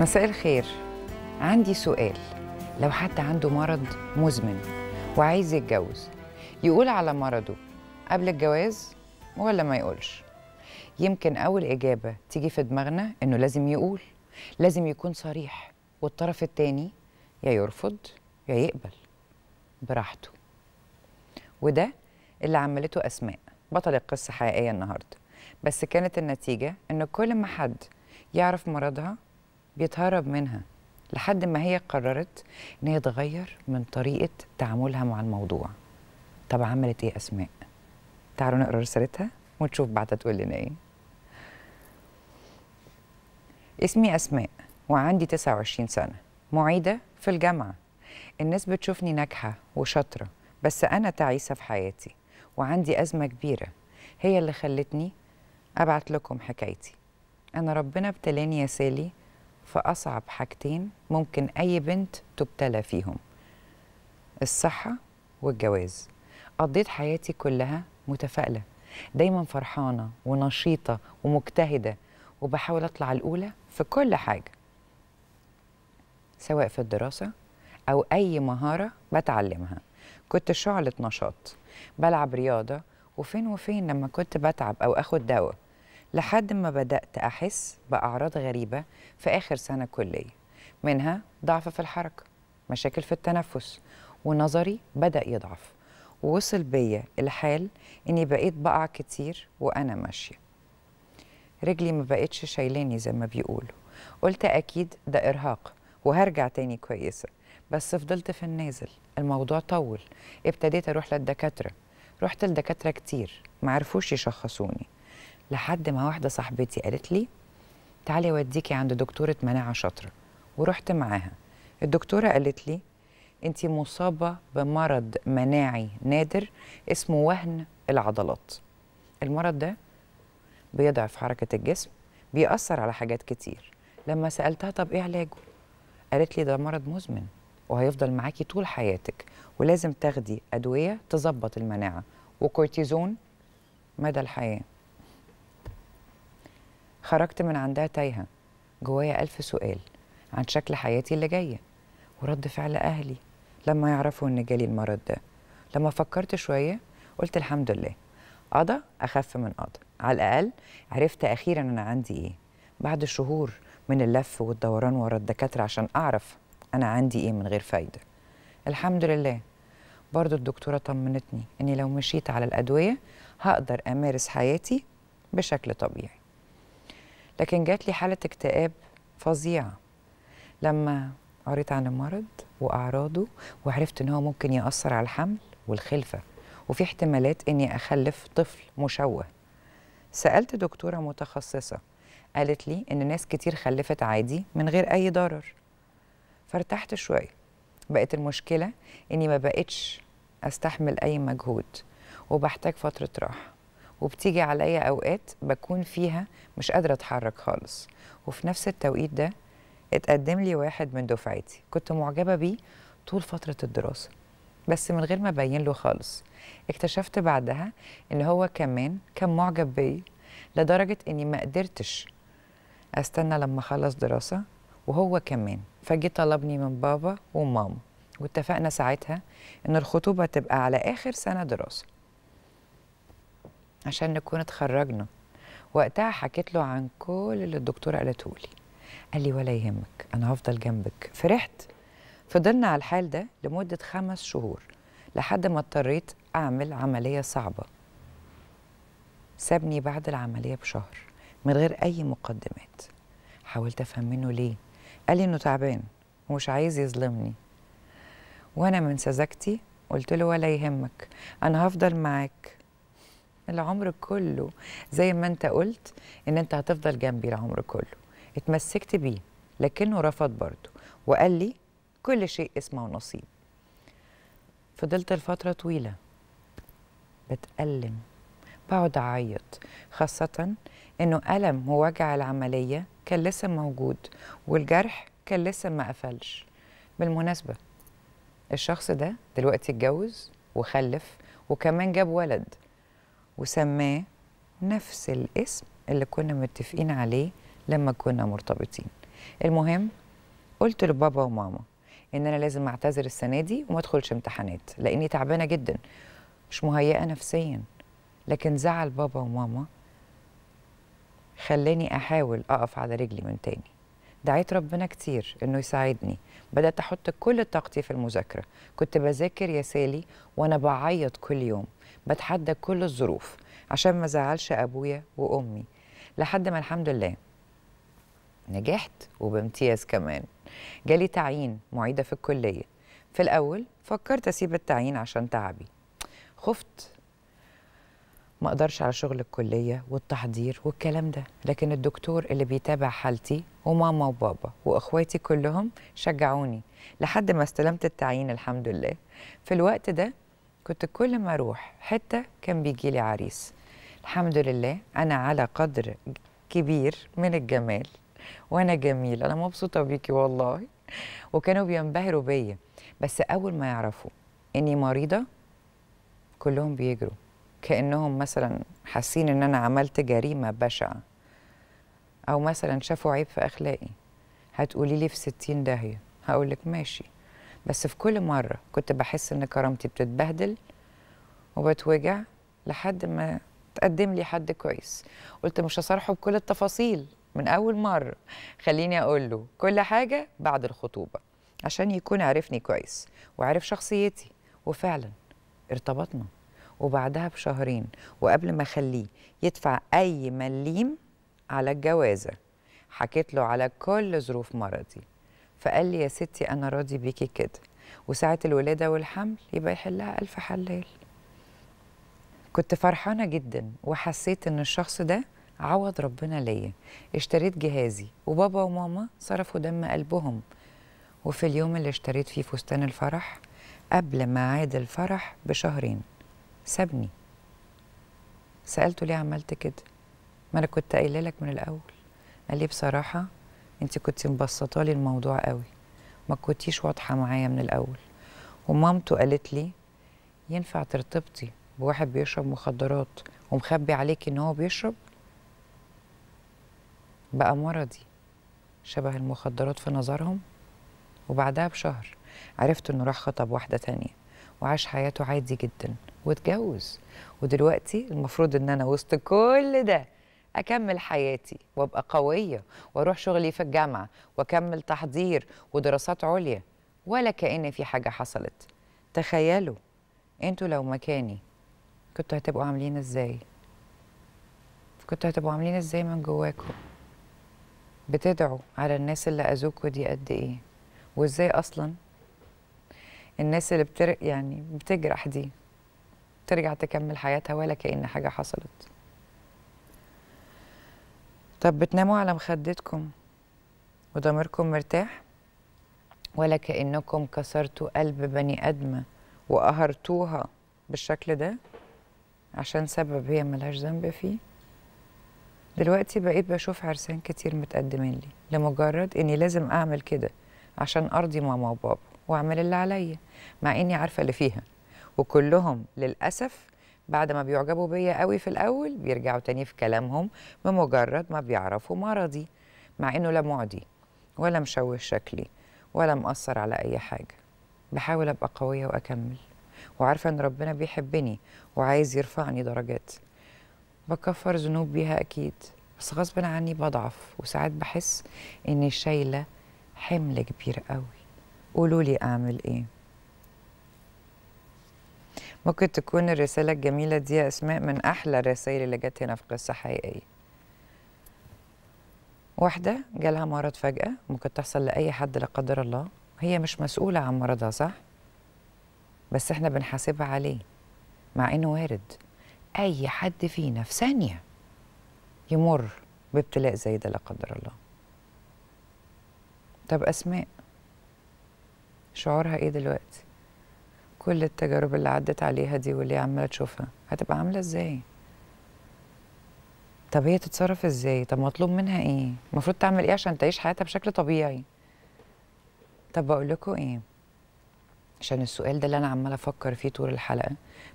مساء الخير عندي سؤال لو حد عنده مرض مزمن وعايز يتجوز يقول على مرضه قبل الجواز ولا ما يقولش يمكن أول إجابة تيجي في دماغنا إنه لازم يقول لازم يكون صريح والطرف التاني يا يرفض يا يقبل براحته وده اللي عملته أسماء بطل القصة حقيقية النهاردة بس كانت النتيجة إن كل ما حد يعرف مرضها بيتهرب منها لحد ما هي قررت ان هي تغير من طريقه تعاملها مع الموضوع طب عملت ايه اسماء تعالوا نقرا رسالتها ونشوف بعدها تقول لنا ايه اسمي اسماء وعندي 29 سنه معيده في الجامعه الناس بتشوفني ناجحه وشاطره بس انا تعيسه في حياتي وعندي ازمه كبيره هي اللي خلتني ابعت لكم حكايتي انا ربنا ابتلاني يا سالي في أصعب حاجتين ممكن أي بنت تبتلى فيهم الصحة والجواز قضيت حياتي كلها متفائلة دايما فرحانة ونشيطة ومجتهدة وبحاول أطلع الأولى في كل حاجة سواء في الدراسة أو أي مهارة بتعلمها كنت شعلة نشاط بلعب رياضة وفين وفين لما كنت بتعب أو أخد دواء لحد ما بدأت أحس بأعراض غريبة في آخر سنة كلية منها ضعف في الحركة مشاكل في التنفس ونظري بدأ يضعف ووصل بيا الحال إني بقيت بقع كتير وأنا ماشية رجلي ما بقتش شايلاني زي ما بيقولوا قلت أكيد ده إرهاق وهرجع تاني كويسة بس فضلت في النازل الموضوع طول ابتديت أروح للدكاترة رحت لدكاترة كتير معرفوش يشخصوني لحد ما واحده صاحبتي قالت لي تعالي اوديكي عند دكتوره مناعه شاطره ورحت معاها الدكتوره قالت لي انت مصابه بمرض مناعي نادر اسمه وهن العضلات المرض ده بيضعف حركه الجسم بيأثر على حاجات كتير لما سألتها طب إيه علاجه؟ قالت لي ده مرض مزمن وهيفضل معاكي طول حياتك ولازم تاخدي أدوية تظبط المناعة وكورتيزون مدى الحياة خرجت من عندها تايهة جوايا ألف سؤال عن شكل حياتي اللي جاية ورد فعل أهلي لما يعرفوا إن جالي المرض ده لما فكرت شوية قلت الحمد لله قضى أخف من قضى على الأقل عرفت أخيرا أنا عندي إيه بعد شهور من اللف والدوران ورا الدكاترة عشان أعرف أنا عندي إيه من غير فايدة الحمد لله برضو الدكتورة طمنتني إني لو مشيت على الأدوية هقدر أمارس حياتي بشكل طبيعي لكن جات لي حالة اكتئاب فظيعة لما قريت عن المرض وأعراضه وعرفت إن هو ممكن يأثر على الحمل والخلفة وفي احتمالات إني أخلف طفل مشوه سألت دكتورة متخصصة قالت لي إن ناس كتير خلفت عادي من غير أي ضرر فارتحت شوية بقت المشكلة إني ما بقتش أستحمل أي مجهود وبحتاج فترة راحة وبتيجي عليا اوقات بكون فيها مش قادره اتحرك خالص وفي نفس التوقيت ده اتقدم لي واحد من دفعتي كنت معجبه بيه طول فتره الدراسه بس من غير ما ابين له خالص اكتشفت بعدها ان هو كمان كان معجب بيا لدرجه اني ما قدرتش استنى لما اخلص دراسه وهو كمان فجي طلبني من بابا وماما واتفقنا ساعتها ان الخطوبه تبقى على اخر سنه دراسه عشان نكون اتخرجنا وقتها حكيت له عن كل اللي الدكتوره قالته لي قال لي ولا يهمك انا هفضل جنبك فرحت فضلنا على الحال ده لمده خمس شهور لحد ما اضطريت اعمل عمليه صعبه سابني بعد العمليه بشهر من غير اي مقدمات حاولت افهم منه ليه قال لي انه تعبان ومش عايز يظلمني وانا من سذاجتي قلت له ولا يهمك انا هفضل معاك العمر كله زي ما انت قلت ان انت هتفضل جنبي العمر كله اتمسكت بيه لكنه رفض برضه وقال لي كل شيء اسمه نصيب فضلت لفترة طويلة بتألم بقعد أعيط خاصة إنه ألم ووجع العملية كان لسه موجود والجرح كان لسه ما قفلش بالمناسبة الشخص ده دلوقتي اتجوز وخلف وكمان جاب ولد وسماه نفس الاسم اللي كنا متفقين عليه لما كنا مرتبطين المهم قلت لبابا وماما ان انا لازم اعتذر السنه دي وما ادخلش امتحانات لاني تعبانه جدا مش مهيئه نفسيا لكن زعل بابا وماما خلاني احاول اقف على رجلي من تاني دعيت ربنا كتير انه يساعدني بدات احط كل طاقتي في المذاكره كنت بذاكر يا سالي وانا بعيط كل يوم بتحدى كل الظروف عشان ما ازعلش ابويا وامي لحد ما الحمد لله نجحت وبامتياز كمان جالي تعيين معيده في الكليه في الاول فكرت اسيب التعيين عشان تعبي خفت ما اقدرش على شغل الكليه والتحضير والكلام ده لكن الدكتور اللي بيتابع حالتي وماما وبابا واخواتي كلهم شجعوني لحد ما استلمت التعيين الحمد لله في الوقت ده كنت كل ما اروح حته كان بيجي لي عريس الحمد لله انا على قدر كبير من الجمال وانا جميله انا مبسوطه بيكي والله وكانوا بينبهروا بيا بس اول ما يعرفوا اني مريضه كلهم بيجروا كانهم مثلا حاسين ان انا عملت جريمه بشعه او مثلا شافوا عيب في اخلاقي هتقولي لي في ستين داهيه هقول لك ماشي بس في كل مره كنت بحس ان كرامتي بتتبهدل وبتوجع لحد ما تقدم لي حد كويس قلت مش هصارحه بكل التفاصيل من اول مره خليني اقول له كل حاجه بعد الخطوبه عشان يكون عارفني كويس وعارف شخصيتي وفعلا ارتبطنا وبعدها بشهرين وقبل ما اخليه يدفع اي مليم على الجوازه حكيت له على كل ظروف مرضي فقال لي يا ستي انا راضي بيكي كده وساعه الولاده والحمل يبقى يحلها الف حلال كنت فرحانه جدا وحسيت ان الشخص ده عوض ربنا ليا اشتريت جهازي وبابا وماما صرفوا دم قلبهم وفي اليوم اللي اشتريت فيه فستان الفرح قبل ما عاد الفرح بشهرين سابني سألته ليه عملت كده ما أنا كنت قايله لك من الأول قال لي بصراحة أنت كنت مبسطة لي الموضوع قوي ما كنتيش واضحة معايا من الأول ومامته قالت لي ينفع ترتبطي بواحد بيشرب مخدرات ومخبي عليكي إن هو بيشرب بقى مرضي شبه المخدرات في نظرهم وبعدها بشهر عرفت إنه راح خطب واحدة تانية وعاش حياته عادي جداً واتجوز ودلوقتي المفروض ان انا وسط كل ده اكمل حياتي وابقى قويه واروح شغلي في الجامعه واكمل تحضير ودراسات عليا ولا كأن في حاجه حصلت تخيلوا انتوا لو مكاني كنتوا هتبقوا عاملين ازاي كنتوا هتبقوا عاملين ازاي من جواكم بتدعوا على الناس اللي اذوكوا دي قد ايه وازاي اصلا الناس اللي بتر... يعني بتجرح دي ترجع تكمل حياتها ولا كأن حاجة حصلت طب بتناموا على مخدتكم وضميركم مرتاح ولا كأنكم كسرتوا قلب بني آدمة وقهرتوها بالشكل ده عشان سبب هي ملهاش ذنب فيه دلوقتي بقيت بشوف عرسان كتير متقدمين لي لمجرد اني لازم اعمل كده عشان ارضي ماما وبابا واعمل اللي عليا مع اني عارفه اللي فيها وكلهم للأسف بعد ما بيعجبوا بيا قوي في الأول بيرجعوا تاني في كلامهم بمجرد ما بيعرفوا مرضي مع إنه لا معدي ولا مشوه شكلي ولا مأثر على أي حاجة بحاول أبقى قوية وأكمل وعارفة إن ربنا بيحبني وعايز يرفعني درجات بكفر ذنوب بيها أكيد بس غصب عني بضعف وساعات بحس إني شايلة حمل كبير قوي قولوا لي أعمل إيه ممكن تكون الرسالة الجميلة دي يا أسماء من أحلى الرسائل اللي جت هنا في قصة حقيقية واحدة جالها مرض فجأة ممكن تحصل لأي حد لا قدر الله هي مش مسؤولة عن مرضها صح؟ بس احنا بنحاسبها عليه مع انه وارد اي حد فينا في ثانية يمر بابتلاء زي ده لا قدر الله طب أسماء شعورها ايه دلوقتي؟ كل التجارب اللي عدت عليها دي واللي عماله تشوفها هتبقى عامله ازاي طب هي تتصرف ازاي طب مطلوب منها ايه المفروض تعمل ايه عشان تعيش حياتها بشكل طبيعي طب بقول لكم ايه عشان السؤال ده اللي انا عماله افكر فيه طول الحلقه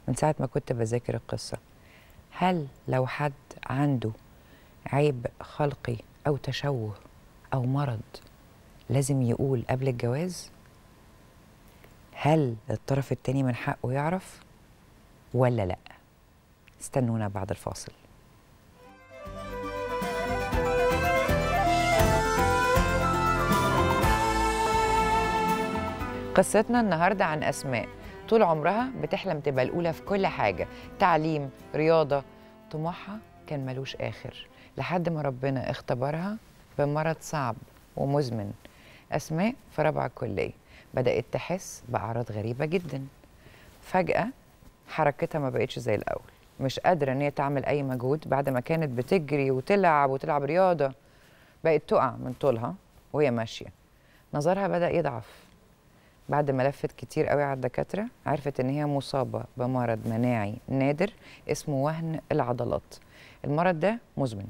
من ساعه ما كنت بذاكر القصه هل لو حد عنده عيب خلقي او تشوه او مرض لازم يقول قبل الجواز هل الطرف التاني من حقه يعرف ولا لا استنونا بعد الفاصل قصتنا النهاردة عن أسماء طول عمرها بتحلم تبقى الأولى في كل حاجة تعليم رياضة طموحها كان ملوش آخر لحد ما ربنا اختبرها بمرض صعب ومزمن أسماء في رابعة كلية بدات تحس باعراض غريبه جدا فجاه حركتها ما بقتش زي الاول مش قادره ان هي تعمل اي مجهود بعد ما كانت بتجري وتلعب وتلعب رياضه بقت تقع من طولها وهي ماشيه نظرها بدا يضعف بعد ما لفت كتير قوي على الدكاتره عرفت ان هي مصابه بمرض مناعي نادر اسمه وهن العضلات المرض ده مزمن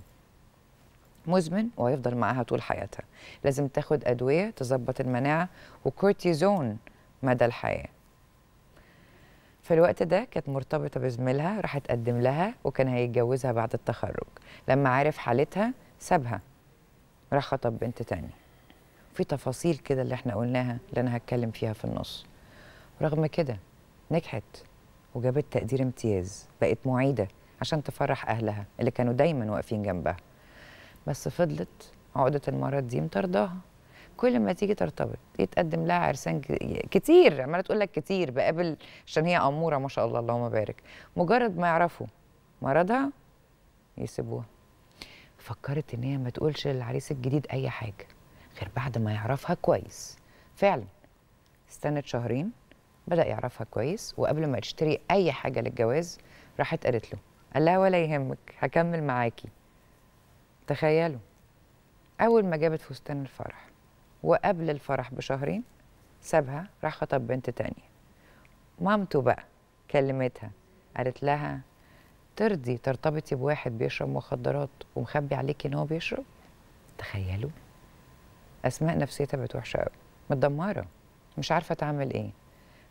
مزمن وهيفضل معاها طول حياتها لازم تاخد ادويه تظبط المناعه وكورتيزون مدى الحياه في الوقت ده كانت مرتبطه بزميلها راح تقدم لها وكان هيتجوزها بعد التخرج لما عرف حالتها سابها راح خطب بنت تانية في تفاصيل كده اللي احنا قلناها اللي انا هتكلم فيها في النص رغم كده نجحت وجابت تقدير امتياز بقت معيده عشان تفرح اهلها اللي كانوا دايما واقفين جنبها بس فضلت عقدة المرض دي مطرداها كل ما تيجي ترتبط يتقدم لها عرسان كتير عماله تقول لك كتير بقابل عشان هي اموره ما شاء الله اللهم بارك مجرد ما يعرفوا مرضها يسيبوها فكرت ان هي ما تقولش للعريس الجديد اي حاجه غير بعد ما يعرفها كويس فعلا استنت شهرين بدا يعرفها كويس وقبل ما تشتري اي حاجه للجواز راحت قالت له قال لها ولا يهمك هكمل معاكي تخيلوا أول ما جابت فستان الفرح وقبل الفرح بشهرين سابها راح خطب بنت تانية مامته بقى كلمتها قالت لها ترضي ترتبطي بواحد بيشرب مخدرات ومخبي عليكي ان هو بيشرب تخيلوا اسماء نفسيتها بقت وحشه قوي متدمره مش عارفه تعمل ايه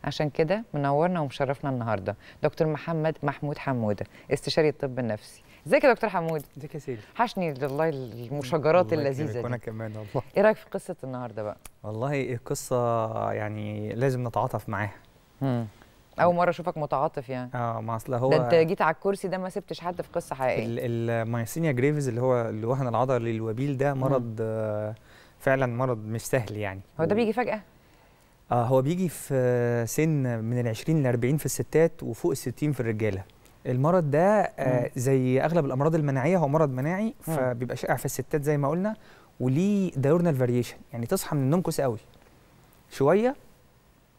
عشان كده منورنا ومشرفنا النهارده دكتور محمد محمود حموده استشاري الطب النفسي ازيك يا دكتور حمود ازيك يا سيدي حشني والله المشاجرات اللذيذه دي كمان والله ايه رايك في قصه النهارده بقى والله قصه يعني لازم نتعاطف معاها اول مره اشوفك متعاطف يعني اه ما اصل هو ده انت جيت على الكرسي ده ما سبتش حد في قصه حقيقيه المايسينيا جريفز اللي هو الوهن العضلي الوبيل ده مرض آه، فعلا مرض مش سهل يعني هو ده بيجي فجاه آه هو بيجي في سن من ال 20 ل 40 في الستات وفوق ال 60 في الرجاله المرض ده آه، زي اغلب الامراض المناعيه هو مرض مناعي فبيبقى شائع في الستات زي ما قلنا وليه دايورنال فاريشن يعني تصحى من النوم كويس قوي شويه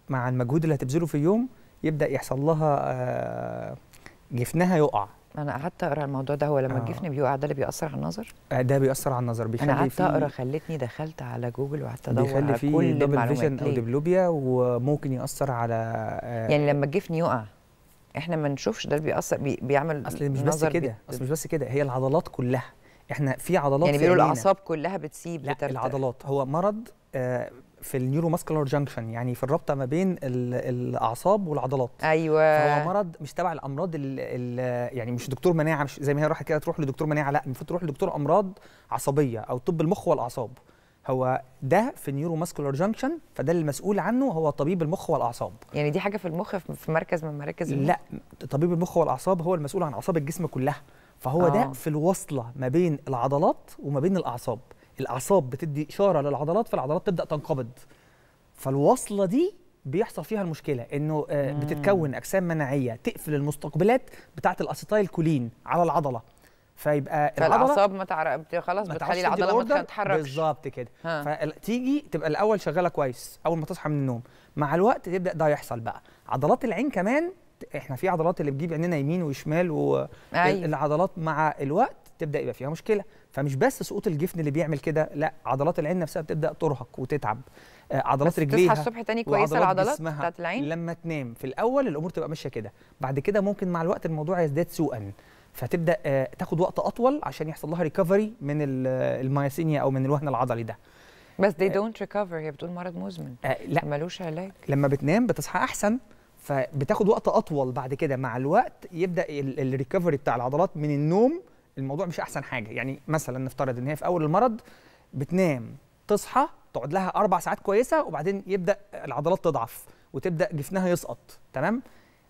مع المجهود اللي هتبذله في اليوم يبدا يحصل لها آه، جفنها يقع انا قعدت اقرا الموضوع ده هو لما آه. الجفن بيقع ده اللي بيأثر على النظر ده بيأثر على النظر بيخلي انا قعدت اقرا خلتني دخلت على جوجل وقعدت ادور على كل المعلومات بيخلي فيه دبل فيجن او ديبلوبيا وممكن يأثر على آه يعني لما الجفن يقع احنا ما نشوفش ده بيأثر بي بيعمل اصل مش بس كده اصل مش بس كده هي العضلات كلها احنا في عضلات يعني بيقولوا الاعصاب كلها بتسيب لا بترتر. العضلات هو مرض آه في النيورو ماسكولار جانكشن يعني في الرابطه ما بين الاعصاب والعضلات ايوه فهو مرض مش تبع الامراض الـ الـ يعني مش دكتور مناعه مش زي ما هي راحت كده تروح لدكتور مناعه لا المفروض تروح لدكتور امراض عصبيه او طب المخ والاعصاب هو ده في نيورو ماسكولار جانكشن فده اللي المسؤول عنه هو طبيب المخ والاعصاب يعني دي حاجه في المخ في مركز من مراكز لا طبيب المخ والاعصاب هو المسؤول عن اعصاب الجسم كلها فهو آه. ده في الوصله ما بين العضلات وما بين الاعصاب الاعصاب بتدي اشاره للعضلات فالعضلات تبدا تنقبض فالوصله دي بيحصل فيها المشكله انه آه، بتتكون اجسام مناعيه تقفل المستقبلات بتاعه الاسيتايل كولين على العضله فيبقى فالاعصاب ما تعرق خلاص بتخلي العضله ما تتحركش بالظبط كده فتيجي تبقى الاول شغاله كويس اول ما تصحى من النوم مع الوقت تبدا ده يحصل بقى عضلات العين كمان احنا في عضلات اللي بتجيب عيننا يمين وشمال والعضلات أيوة. مع الوقت تبدا يبقى فيها مشكله فمش بس سقوط الجفن اللي بيعمل كده لا عضلات العين نفسها بتبدا ترهق وتتعب آه، عضلات رجليها تصحى الصبح تاني كويسه العضلات بتاعت العين لما تنام في الاول الامور تبقى ماشيه كده بعد كده ممكن مع الوقت الموضوع يزداد سوءا فتبدا آه، تاخد وقت اطول عشان يحصل لها ريكفري من آه، المايسينيا او من الوهن العضلي ده بس they آه، don't recover هي بتقول مرض مزمن لا ملوش علاج لما بتنام بتصحى احسن فبتاخد وقت اطول بعد كده مع الوقت يبدا الريكفري بتاع العضلات من النوم الموضوع مش احسن حاجه يعني مثلا نفترض ان هي في اول المرض بتنام تصحى تقعد لها اربع ساعات كويسه وبعدين يبدا العضلات تضعف وتبدا جفنها يسقط تمام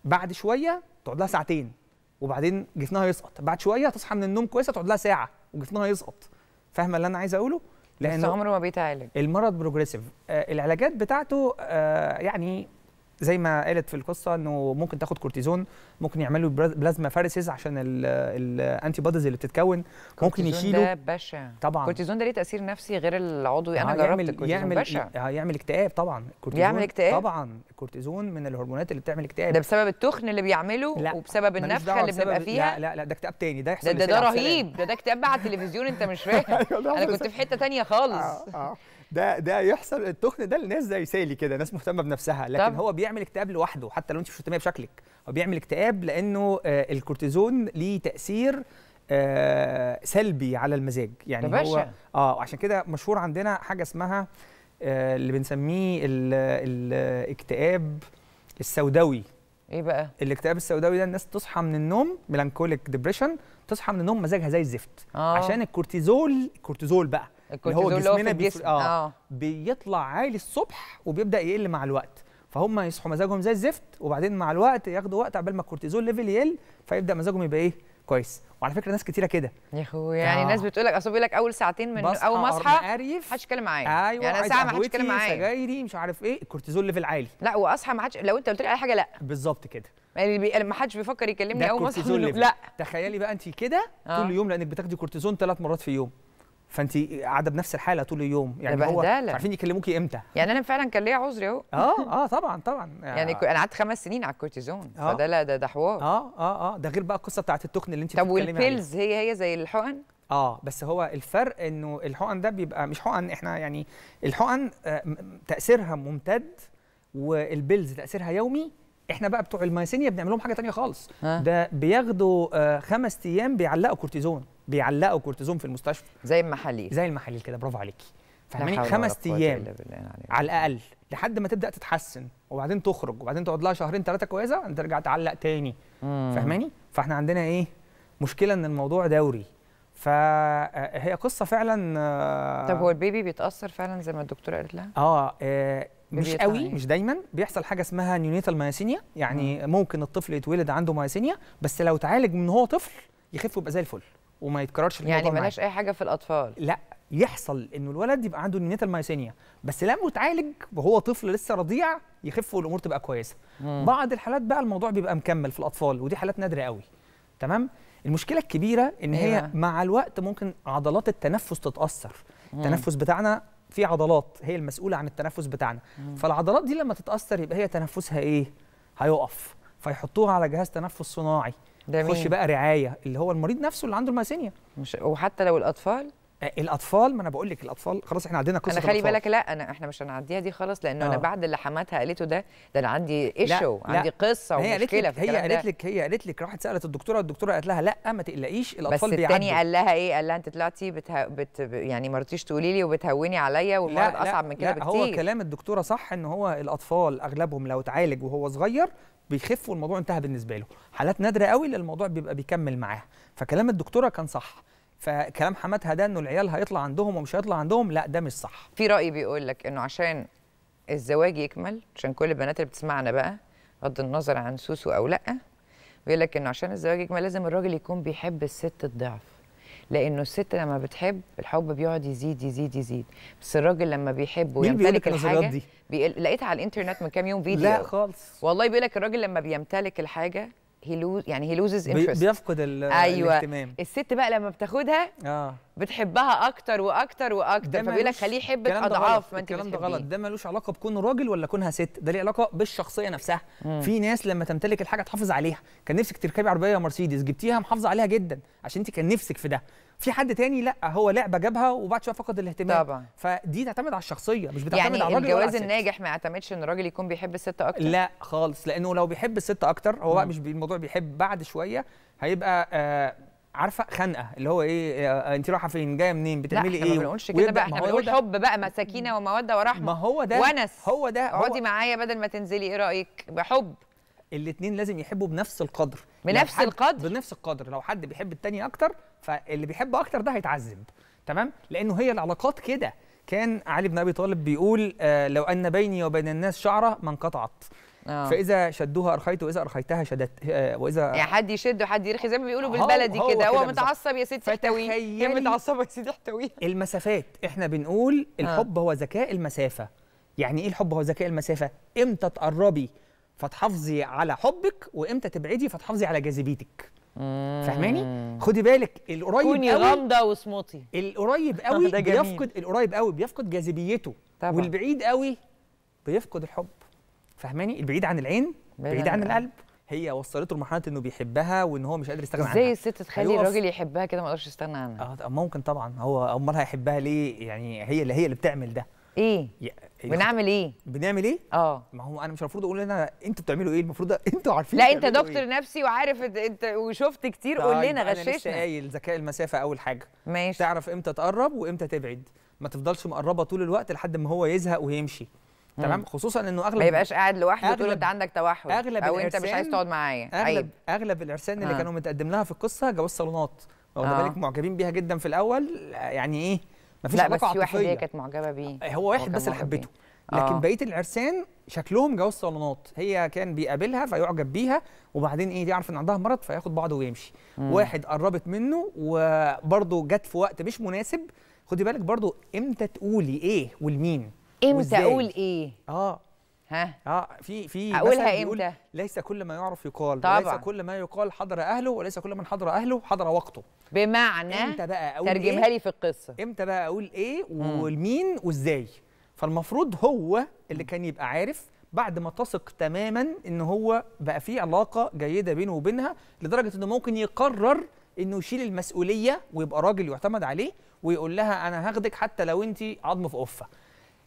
بعد شويه تقعد لها ساعتين وبعدين جفنها يسقط بعد شويه تصحى من النوم كويسه تقعد لها ساعه وجفنها يسقط فاهمه اللي انا عايز اقوله لانه عمره ما بيتعالج المرض بروجريسيف آه العلاجات بتاعته آه يعني زي ما قالت في القصه انه ممكن تاخد كورتيزون ممكن يعملوا بلازما فارسز عشان الانتي بوديز اللي بتتكون ممكن يشيلوا ده بشع طبعا الكورتيزون ده ليه تاثير نفسي غير العضوي آه، انا جربت الكورتيزون يعمل بشع آه، يعمل اكتئاب طبعا الكورتيزون يعمل اكتئاب طبعا الكورتيزون من الهرمونات اللي بتعمل اكتئاب ده بسبب التخن اللي بيعمله لا وبسبب النفخه اللي بنبقى فيها لا لا, لا ده اكتئاب تاني ده يحصل ده ده, ده رهيب ده ده اكتئاب على التلفزيون انت مش فاهم أيوة، انا كنت في حته تانية خالص آه، ده ده يحصل التخن ده لناس زي سالي كده ناس مهتمه بنفسها لكن طب. هو بيعمل اكتئاب لوحده حتى لو انت مش مهتمه بشكلك هو بيعمل اكتئاب لانه آه الكورتيزون ليه تاثير آه سلبي على المزاج يعني هو اه عشان كده مشهور عندنا حاجه اسمها آه اللي بنسميه الاكتئاب السوداوي ايه بقى الاكتئاب السوداوي ده الناس تصحى من النوم ميلانكوليك ديبريشن تصحى من النوم مزاجها زي الزفت آه. عشان الكورتيزول الكورتيزول بقى الكورتيزول اللي هو جسمنا بيفر... آه. آه. بيطلع عالي الصبح وبيبدا يقل مع الوقت فهم يصحوا مزاجهم زي الزفت وبعدين مع الوقت ياخدوا وقت عقبال ما الكورتيزول ليفل يقل فيبدا مزاجهم يبقى ايه كويس وعلى فكره ناس كتيره كده يا اخويا يعني آه. ناس بتقول لك اصل بيقول لك اول ساعتين من اول ما اصحى محدش يتكلم معايا أيوة يعني ساعه ما حدش يتكلم معايا سجايري مش عارف ايه الكورتيزول ليفل عالي لا واصحى ما حدش لو انت قلت لي اي حاجه لا بالظبط كده يعني ما حدش بيفكر يكلمني اول ما اصحى لا تخيلي بقى انت كده آه. كل يوم لانك بتاخدي كورتيزون ثلاث مرات في اليوم فانت قاعده بنفس الحاله طول اليوم يعني هو عارفين يكلموكي امتى يعني انا فعلا كان ليا عذر اهو اه اه طبعا طبعا يعني يعني انا قعدت خمس سنين على الكورتيزون آه. فده لا ده ده حوار اه اه اه ده غير بقى القصه بتاعت التخن اللي انت طب والبيلز هي هي زي الحقن اه بس هو الفرق انه الحقن ده بيبقى مش حقن احنا يعني الحقن آه تاثيرها ممتد والبيلز تاثيرها يومي احنا بقى بتوع المايسينيا بنعمل لهم حاجه ثانيه خالص آه. ده بياخدوا آه خمس ايام بيعلقوا كورتيزون بيعلقوا كورتيزون في المستشفى زي المحاليل زي المحاليل كده برافو عليكي فاهماني خمس ايام على الاقل لحد ما تبدا تتحسن وبعدين تخرج وبعدين تقعد لها شهرين ثلاثه كويسه ترجع تعلق تاني فاهماني فاحنا عندنا ايه مشكله ان الموضوع دوري فهي آه، قصه فعلا آه، طب هو البيبي بيتاثر فعلا زي ما الدكتوره قالت لها اه, آه، مش قوي يعني. مش دايما بيحصل حاجه اسمها نيونيتال مايسينيا يعني مم. ممكن الطفل يتولد عنده مايسينيا بس لو اتعالج من هو طفل يخف ويبقى زي الفل وما يتكررش الموضوع يعني بلاش اي حاجه في الاطفال لا يحصل انه الولد يبقى عنده نيتال مايسينيا بس لما يتعالج وهو طفل لسه رضيع يخف والامور تبقى كويسه مم. بعض الحالات بقى الموضوع بيبقى مكمل في الاطفال ودي حالات نادره قوي تمام المشكله الكبيره ان إيه هي إيه. مع الوقت ممكن عضلات التنفس تتاثر مم. التنفس بتاعنا في عضلات هي المسؤوله عن التنفس بتاعنا مم. فالعضلات دي لما تتاثر يبقى هي تنفسها ايه هيقف فيحطوها على جهاز تنفس صناعي ده خش بقى رعايه اللي هو المريض نفسه اللي عنده الماسينيا مش وحتى لو الاطفال آه، الاطفال ما انا بقول لك الاطفال خلاص احنا عندنا قصه انا خلي بالك لا انا احنا مش هنعديها دي خلاص لانه آه. انا بعد اللي حماتها قالته ده ده انا عندي ايشو عندي قصه ومشكله هي قالت لك هي قالت لك هي قالت لك راحت سالت الدكتوره والدكتوره قالت لها لا ما تقلقيش الاطفال بيعدوا بس التاني قال لها ايه قال لها انت طلعتي بتها بت... يعني ما رضيتيش تقولي لي وبتهوني عليا والمرض اصعب من كده لا بكتير هو كلام الدكتوره صح ان هو الاطفال اغلبهم لو اتعالج وهو صغير بيخف والموضوع انتهى بالنسبه له حالات نادره قوي اللي الموضوع بيبقى بيكمل معاها فكلام الدكتوره كان صح فكلام حماتها ده انه العيال هيطلع عندهم ومش هيطلع عندهم لا ده مش صح في راي بيقول لك انه عشان الزواج يكمل عشان كل البنات اللي بتسمعنا بقى بغض النظر عن سوسو او لا بيقول لك انه عشان الزواج يكمل لازم الراجل يكون بيحب الست الضعف لانه الست لما بتحب الحب بيقعد يزيد يزيد يزيد بس الراجل لما بيحب ويمتلك الحاجه دي؟ بيقل... لقيتها على الانترنت من كام يوم فيديو لا خالص والله بيقول لك الراجل لما بيمتلك الحاجه لوز يعني لوزز انترست بيفقد أيوة. الاهتمام الست بقى لما بتاخدها اه بتحبها اكتر واكتر واكتر فبيقول لك خليه يحبك اضعاف ما انت الكلام ده غلط ده ملوش علاقه بكون راجل ولا كونها ست ده ليه علاقه بالشخصيه نفسها مم. في ناس لما تمتلك الحاجه تحافظ عليها كان نفسك تركبي عربيه مرسيدس جبتيها محافظه عليها جدا عشان انت كان نفسك في ده في حد تاني لا هو لعبه جابها وبعد شويه فقد الاهتمام طبعا فدي تعتمد على الشخصيه مش بتعتمد يعني على الراجل الجواز الناجح ما يعتمدش ان الراجل يكون بيحب الست اكتر لا خالص لانه لو بيحب الست اكتر هو بقى مش الموضوع بيحب بعد شويه هيبقى آه عارفه خنقه اللي هو ايه آه، آه، انت رايحه فين جايه منين بتعملي ايه احنا ما بنقولش كده بقى احنا بنقول حب بقى مساكينه وموده ورحمه ما هو ده ونس هو ده اقعدي معايا بدل ما تنزلي ايه رايك بحب الاثنين لازم يحبوا بنفس القدر بنفس القدر بنفس القدر لو حد بيحب التاني اكتر فاللي بيحب اكتر ده هيتعذب تمام لانه هي العلاقات كده كان علي بن ابي طالب بيقول آه لو ان بيني وبين الناس شعره ما انقطعت آه. فاذا شدوها ارخيت واذا ارخيتها شدت آه واذا يعني حد يشد وحد يرخي زي ما بيقولوا بالبلدي كده هو, هو متعصب يا ستي احتويه هي متعصبه يا ستي احتويه المسافات احنا بنقول الحب آه. هو ذكاء المسافه يعني ايه الحب هو ذكاء المسافه امتى تقربي فتحافظي على حبك وامتى تبعدي فتحافظي على جاذبيتك فاهماني خدي بالك القريب كوني قوي غامضه وصمتي القريب قوي بيفقد القريب قوي بيفقد جاذبيته طبعا. والبعيد قوي بيفقد الحب فاهماني البعيد عن العين بعيد عن القلب هي وصلته لمرحله انه بيحبها وان هو مش قادر يستغنى عنها ازاي الست تخلي الراجل يحبها كده ما يقدرش يستغنى عنها اه ممكن طبعا هو امال هيحبها ليه يعني هي اللي هي اللي بتعمل ده ايه بنعمل ايه بنعمل ايه اه ما هو انا مش المفروض اقول انا انتوا بتعملوا ايه المفروض انتوا عارفين لا انت دكتور إيه؟ نفسي وعارف انت وشفت كتير قول طيب، لنا غششنا انا لسه قايل ذكاء المسافه اول حاجه ماشي تعرف امتى تقرب وامتى تبعد ما تفضلش مقربه طول الوقت لحد ما هو يزهق ويمشي تمام خصوصا انه اغلب ما يبقاش قاعد لوحده تقول انت عندك توحد أغلب او انت مش عايز تقعد معايا اغلب عيب. اغلب العرسان اللي آه. كانوا متقدم لها في القصه جواز صالونات واخد آه. بالك معجبين بيها جدا في الاول يعني ايه مفيش لا بس في واحد هي كانت معجبه بيه آه، هو واحد بس اللي حبته لكن آه. بقيه العرسان شكلهم جواز صالونات هي كان بيقابلها فيعجب بيها وبعدين ايه يعرف ان عندها مرض فياخد بعضه ويمشي مم. واحد قربت منه وبرده جت في وقت مش مناسب خدي بالك برده امتى تقولي ايه والمين امتى اقول ايه اه ها اه في في اقولها امتى ليس كل ما يعرف يقال طبعا ليس كل ما يقال حضر اهله وليس كل من حضر اهله حضر وقته بمعنى امتى بقى اقول ترجمها إيه؟ لي في القصه امتى بقى اقول ايه والمين وازاي فالمفروض هو اللي كان يبقى عارف بعد ما تثق تماما ان هو بقى في علاقه جيده بينه وبينها لدرجه انه ممكن يقرر انه يشيل المسؤوليه ويبقى راجل يعتمد عليه ويقول لها انا هاخدك حتى لو انت عظم في قفه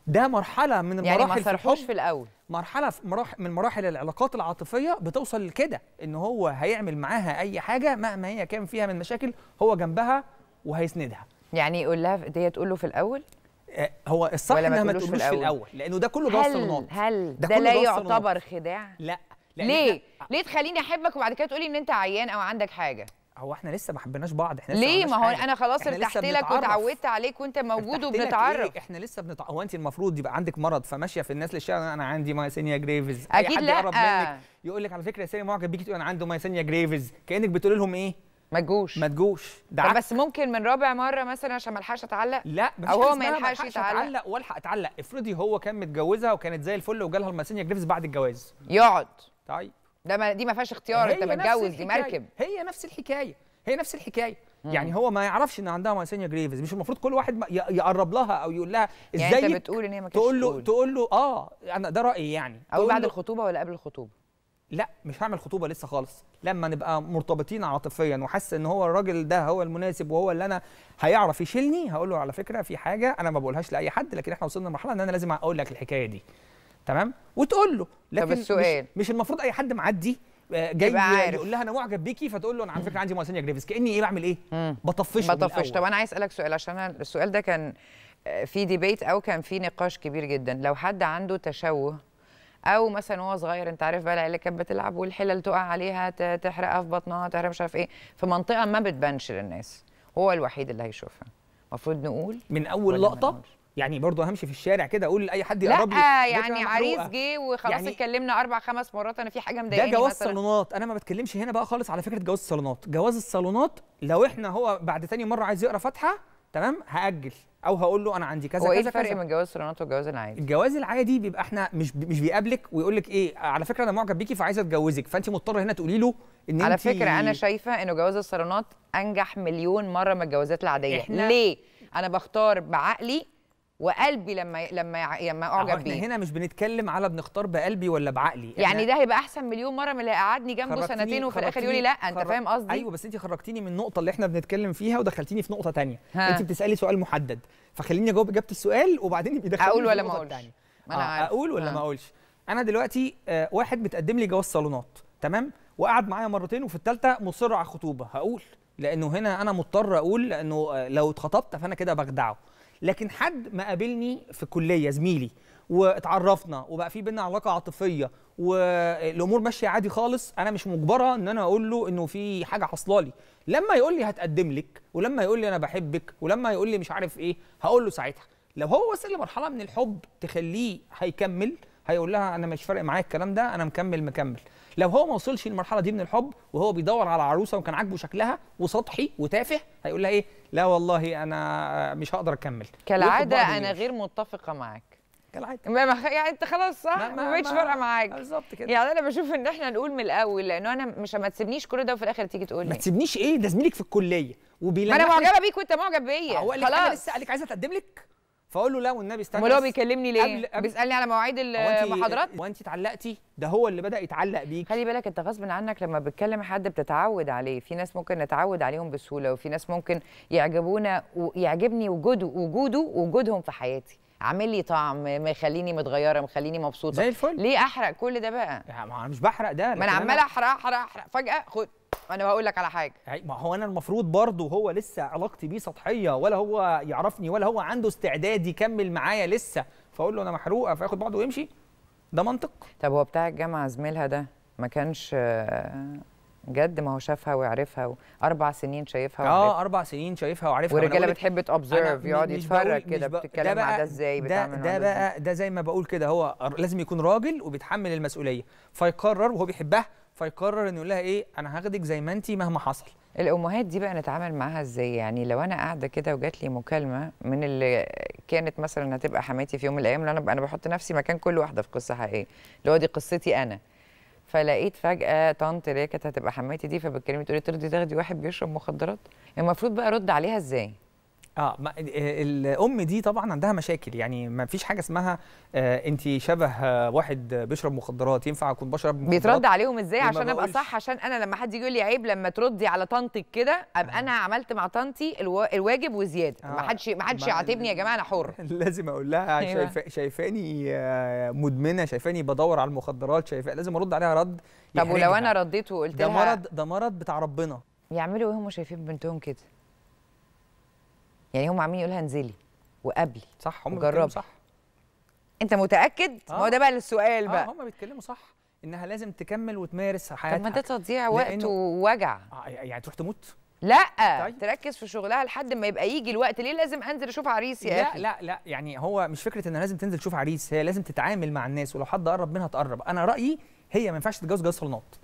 ده مرحله من المراحل يعني ما صرحوش في الاول مرحله في من مراحل العلاقات العاطفيه بتوصل لكده ان هو هيعمل معاها اي حاجه مهما هي كان فيها من مشاكل هو جنبها وهيسندها يعني يقول لها دي تقول له في الاول آه، هو الصح انها ما تقولوش في الأول. في الاول لانه ده كله جوه الصالونات هل ده, ده لا يعتبر خداع لا ليه ليه تخليني احبك وبعد كده تقولي ان انت عيان او عندك حاجه هو احنا لسه ما حبيناش بعض احنا لسه ليه ما هو انا خلاص ارتحت لك واتعودت عليك وانت موجود وبنتعرف ايه؟ احنا لسه بنتع... هو انت المفروض يبقى عندك مرض فماشيه في الناس للشارع انا عندي مايسينيا جريفز اكيد لا يقرب منك يقول لك على فكره يا سامي معجب بيكي تقول انا عنده مايسينيا جريفز كانك بتقول لهم ايه ما تجوش ما تجوش ده بس ممكن من رابع مره مثلا عشان ما الحقش اتعلق لا مش هو ما يلحقش يتعلق اتعلق والحق اتعلق افرضي هو كان متجوزها وكانت زي الفل وجالها المايسينيا جريفز بعد الجواز يقعد طيب ده ما دي ما فيهاش اختيار انت متجوز دي مركب هي نفس الحكايه هي نفس الحكايه مم. يعني هو ما يعرفش ان عندها مايسينيا جريفز مش المفروض كل واحد يقرب لها او يقول لها يعني ازاي يعني انت بتقول ان هي ما تقول له تقول له اه انا ده رايي يعني او بعد الخطوبه ولا قبل الخطوبه لا مش هعمل خطوبه لسه خالص لما نبقى مرتبطين عاطفيا وحاسس ان هو الراجل ده هو المناسب وهو اللي انا هيعرف يشيلني هقول له على فكره في حاجه انا ما بقولهاش لاي حد لكن احنا وصلنا لمرحله ان انا لازم اقول لك الحكايه دي تمام وتقول له لكن طب السؤال مش, مش المفروض اي حد معدي آه، جاي يقول لها انا معجب بيكي فتقول له انا على فكره عندي يا جريفيس كاني ايه بعمل ايه بطفشه بطفش طب انا عايز اسالك سؤال عشان السؤال ده كان آه، في ديبيت او كان في نقاش كبير جدا لو حد عنده تشوه او مثلا وهو صغير انت عارف بقى العيله كانت بتلعب والحلل تقع عليها تحرقها في بطنها تحرق مش عارف ايه في منطقه ما بتبانش للناس هو الوحيد اللي هيشوفها المفروض نقول من اول لقطه يعني برضه همشي في الشارع كده اقول لاي حد يقرب لي لا يعني عريس جه وخلاص يعني اتكلمنا اربع خمس مرات انا في حاجه مضايقاني ده جواز صالونات انا ما بتكلمش هنا بقى خالص على فكره جواز الصالونات جواز الصالونات لو احنا هو بعد ثاني مره عايز يقرا فاتحه تمام هاجل او هقول له انا عندي كذا إيه كذا ايه الفرق بين جواز الصالونات والجواز العادي الجواز العادي بيبقى احنا مش مش بيقابلك ويقول لك ايه على فكره انا معجب بيكي فعايز اتجوزك فانت مضطره هنا تقولي له ان على انت فكره انا شايفه انه جواز الصالونات انجح مليون مره من الجوازات العاديه ليه انا بختار بعقلي وقلبي لما لما لما اعجب بيه هنا مش بنتكلم على بنختار بقلبي ولا بعقلي يعني ده هيبقى احسن مليون مره من اللي قعدني جنبه سنتين وفي الاخر يقول لي لا انت فاهم قصدي ايوه بس انت خرجتيني من النقطه اللي احنا بنتكلم فيها ودخلتيني في نقطه ثانيه انت بتسالي سؤال محدد فخليني اجاوب اجابه السؤال وبعدين يبقى دخلني اقول ولا ما اقولش آه اقول ولا آه. ما اقولش انا دلوقتي آه واحد بتقدم لي جواز صالونات تمام وقعد معايا مرتين وفي الثالثه مصر على الخطوبه هقول لانه هنا انا مضطر اقول لانه آه، لو اتخطبت فانا كده بخدعه لكن حد ما قابلني في الكليه زميلي واتعرفنا وبقى في بينا علاقه عاطفيه والامور ماشيه عادي خالص انا مش مجبره ان انا اقول له انه في حاجه حصله لي لما يقول لي هتقدم لك ولما يقول لي انا بحبك ولما يقول لي مش عارف ايه هقول له ساعتها لو هو وصل لمرحله من الحب تخليه هيكمل هيقول لها انا مش فارق معايا الكلام ده انا مكمل مكمل لو هو ما وصلش للمرحله دي من الحب وهو بيدور على عروسه وكان عاجبه شكلها وسطحي وتافه هيقول لها ايه لا والله انا مش هقدر اكمل كالعاده انا غير متفقه معاك كالعاده يعني انت خلاص صح ما بقتش فارقه معاك بالظبط كده يعني انا بشوف ان احنا نقول من الاول لانه انا مش ما تسيبنيش كل ده وفي الاخر تيجي تقول لي ما تسيبنيش ايه ده زميلك في الكليه وبيلمح ما انا معجبه بيك وانت معجب بيا خلاص انا لسه قالك عايزه تقدم لك فاقول له لا والنبي استنى هو بيكلمني ليه؟ قبل قبل بيسالني على مواعيد المحاضرات هو انت اتعلقتي ده هو اللي بدا يتعلق بيك خلي بالك انت غصب عنك لما بتكلم حد بتتعود عليه في ناس ممكن نتعود عليهم بسهوله وفي ناس ممكن يعجبونا ويعجبني وجوده وجوده وجودهم في حياتي عامل لي طعم مخليني متغيره مخليني مبسوطه زي الفل ليه احرق كل ده بقى؟ يعني ما انا مش بحرق ده ما انا عماله احرق احرق احرق فجاه خد انا بقول لك على حاجه ما هو انا المفروض برضه هو لسه علاقتي بيه سطحيه ولا هو يعرفني ولا هو عنده استعداد يكمل معايا لسه فاقول له انا محروقه فياخد بعضه ويمشي ده منطق طب هو بتاع الجامعه زميلها ده ما كانش آه، جد ما هو شافها وعرفها واربع آه، اربع سنين شايفها وعرفها. اه اربع سنين شايفها وعرفها والرجاله بتحب تابزرف يقعد يتفرج كده بتتكلم مع ده ازاي ده ده بقى ده زي ما بقول كده هو لازم يكون راجل وبيتحمل المسؤوليه فيقرر وهو بيحبها فيقرر انه يقول لها ايه انا هاخدك زي ما انت مهما حصل الامهات دي بقى نتعامل معاها ازاي يعني لو انا قاعده كده وجات لي مكالمه من اللي كانت مثلا هتبقى حماتي في يوم من الايام لان انا بحط نفسي مكان كل واحده في قصه حقيقيه اللي هو دي قصتي انا فلقيت فجاه طنط اللي هي كانت هتبقى حماتي دي فبتكلمي تقول لي ترضي تاخدي واحد بيشرب مخدرات يعني المفروض بقى ارد عليها ازاي اه ما الام دي طبعا عندها مشاكل يعني ما فيش حاجه اسمها آه انت شبه آه، واحد بيشرب مخدرات ينفع اكون بشرب مخدرات بيترد عليهم ازاي إيه، عشان ابقى صح عشان انا لما حد يجي يقول لي عيب لما تردي على طنطك كده ابقى آه. انا عملت مع طنطي الو... الواجب وزياده آه ما حدش ما حدش يعاتبني يا جماعه انا حر لازم اقول لها أيوة. شايف... شايفاني آه، مدمنه شايفاني بدور على المخدرات شايف لازم ارد عليها رد طب ولو انا رديت وقلت لها ده مرض ده مرض بتاع ربنا يعملوا ايه هم شايفين بنتهم كده يعني هم عاملين يقولها انزلي وقبلي صح هم بيتكلموا صح انت متاكد آه. ما هو آه. ده بقى السؤال آه، بقى آه هم بيتكلموا صح انها لازم تكمل وتمارس حياتها طب ما ده تضييع وقت لأنه... ووجع آه يعني تروح تموت لا طيب. تركز في شغلها لحد ما يبقى يجي الوقت ليه لازم انزل اشوف عريس يا لا أخي. لا لا يعني هو مش فكره ان لازم تنزل تشوف عريس هي لازم تتعامل مع الناس ولو حد قرب منها تقرب انا رايي هي ما ينفعش تتجوز جواز صالونات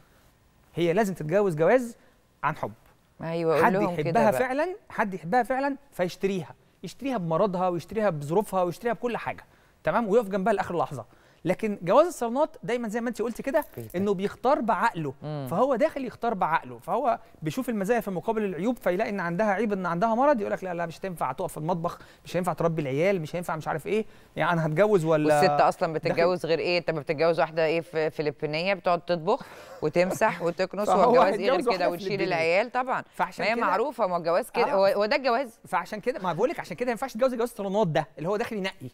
هي لازم تتجوز جواز عن حب ايوه حد يحبها فعلا حد يحبها فعلا فيشتريها يشتريها بمرضها ويشتريها بظروفها ويشتريها بكل حاجه تمام ويقف جنبها لاخر لحظه لكن جواز الصالونات دايما زي ما انت قلت كده انه بيختار بعقله مم. فهو داخل يختار بعقله فهو بيشوف المزايا في مقابل العيوب فيلاقي ان عندها عيب ان عندها مرض يقول لك لا لا مش هتنفع تقف في المطبخ مش هينفع تربي العيال مش هينفع مش عارف ايه يعني انا هتجوز ولا والست اصلا بتتجوز غير ايه انت بتتجوز واحده ايه فلبينيه بتقعد تطبخ وتمسح وتكنس والجواز ايه غير كده وتشيل العيال طبعا فعشان ما هي معروفه ما الجواز كده آه. هو ده الجواز فعشان كده ما بقول لك عشان كده ما ينفعش تتجوز جواز الصالونات ده اللي هو داخل ينقي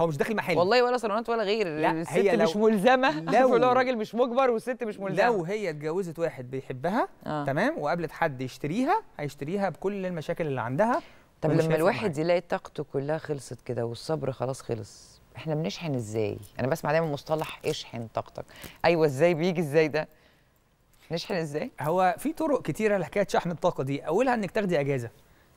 هو مش داخل محل والله ولا صالونات ولا غير لا الست هي لو مش ملزمه لو لو الراجل مش مجبر والست مش ملزمه لو هي اتجوزت واحد بيحبها آه. تمام وقابلت حد يشتريها هيشتريها بكل المشاكل اللي عندها طب لما الواحد يلاقي طاقته كلها خلصت كده والصبر خلاص خلص احنا بنشحن ازاي انا بسمع دايما مصطلح اشحن طاقتك ايوه ازاي بيجي ازاي ده نشحن ازاي هو في طرق كتيره لحكايه شحن الطاقه دي اولها انك تاخدي اجازه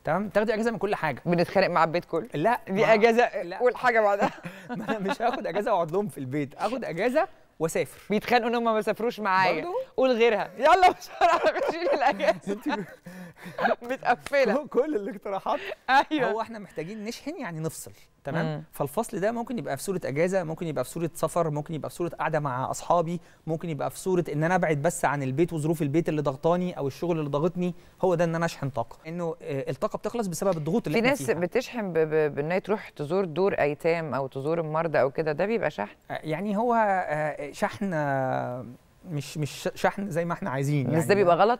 تمام تاخدي اجازه من كل حاجه بنتخانق مع البيت كله لا دي ما... اجازه لا. قول حاجه بعدها ما انا مش هاخد اجازه واقعد لهم في البيت اخد اجازه واسافر بيتخانقوا ان هم ما سافروش معايا قول غيرها يلا مش هعرف اشيل الاجازه متقفله كل الاقتراحات ايوه هو احنا محتاجين نشحن يعني نفصل تمام مم. فالفصل ده ممكن يبقى في صوره اجازه ممكن يبقى في صوره سفر ممكن يبقى في صوره قاعده مع اصحابي ممكن يبقى في صوره ان انا ابعد بس عن البيت وظروف البيت اللي ضغطاني او الشغل اللي ضغطني هو ده ان انا اشحن طاقه انه آه، الطاقه بتخلص بسبب الضغوط اللي في ناس فيها. بتشحن بان هي تروح تزور دور ايتام او تزور المرضى او كده ده بيبقى شحن آه، يعني هو آه، شحن مش مش شحن زي ما احنا عايزين يعني بس ده يعني. بيبقى غلط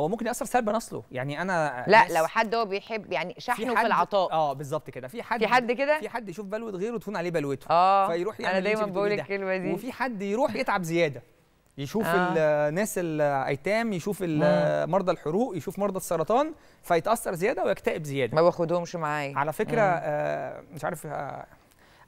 هو ممكن ياثر سلبا اصله يعني انا لا لو حد هو بيحب يعني شحنه في, في العطاء اه بالظبط كده في حد في حد كده في حد يشوف بلوه غيره وتفون عليه بلوته اه فيروح يعمل انا دايما بقول الكلمه دي وفي حد يروح يتعب زياده يشوف آه. الناس الايتام يشوف آه. مرضى الحروق يشوف مرضى السرطان فيتاثر زياده ويكتئب زياده ما باخدهمش معايا على فكره آه, آه، مش عارف آه